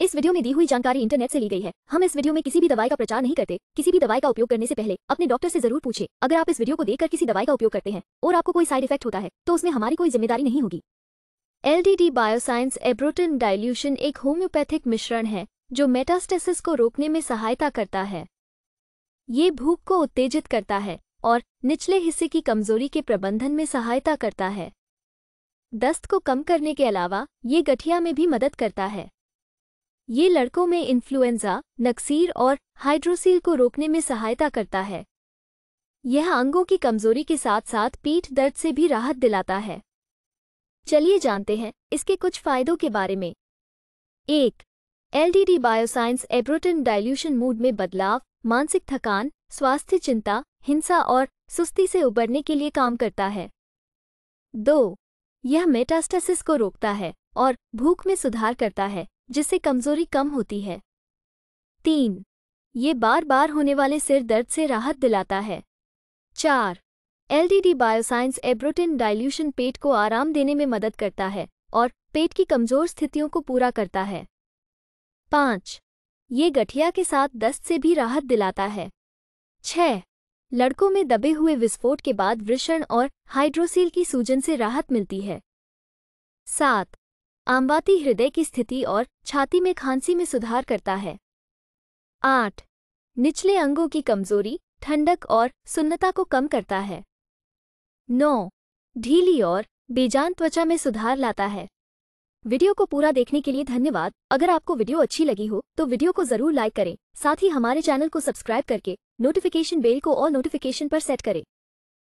इस वीडियो में दी हुई जानकारी इंटरनेट से ली गई है हम इस वीडियो में किसी भी दवाई का प्रचार नहीं करते किसी भी दवाई का उपयोग करने से पहले अपने डॉक्टर से जरूर पूछे अगर आप इस वीडियो को देखकर किसी दवाई का उपयोग करते हैं और आपको कोई साइड इफेक्ट होता है तो उसमें हमारी कोई जिम्मेदारी नहीं होगी डी बायोसाइंस एब्रोटिन डायल्यूशन एक होम्योपैथिक मिश्रण है जो मेटास्टेसिस को रोकने में सहायता करता है ये भूख को उत्तेजित करता है और निचले हिस्से की कमजोरी के प्रबंधन में सहायता करता है दस्त को कम करने के अलावा ये गठिया में भी मदद करता है ये लड़कों में इन्फ्लुएंजा नक्सीर और हाइड्रोसील को रोकने में सहायता करता है यह अंगों की कमजोरी के साथ साथ पीठ दर्द से भी राहत दिलाता है चलिए जानते हैं इसके कुछ फायदों के बारे में एक एलडीडी बायोसाइंस एब्रोटिन डाइल्यूशन मूड में बदलाव मानसिक थकान स्वास्थ्य चिंता हिंसा और सुस्ती से उबरने के लिए काम करता है दो यह मेटास्टासिस को रोकता है और भूख में सुधार करता है जिससे कमजोरी कम होती है तीन ये बार बार होने वाले सिर दर्द से राहत दिलाता है चार एलडीडी बायोसाइंस एब्रोटिन डाइल्यूशन पेट को आराम देने में मदद करता है और पेट की कमजोर स्थितियों को पूरा करता है पांच ये गठिया के साथ दस्त से भी राहत दिलाता है छह लड़कों में दबे हुए विस्फोट के बाद वृषण और हाइड्रोसील की सूजन से राहत मिलती है सात आंबाती हृदय की स्थिति और छाती में खांसी में सुधार करता है आठ निचले अंगों की कमजोरी ठंडक और सुन्नता को कम करता है नौ ढीली और बेजान त्वचा में सुधार लाता है वीडियो को पूरा देखने के लिए धन्यवाद अगर आपको वीडियो अच्छी लगी हो तो वीडियो को जरूर लाइक करें साथ ही हमारे चैनल को सब्सक्राइब करके नोटिफिकेशन बेल को और नोटिफिकेशन पर सेट करें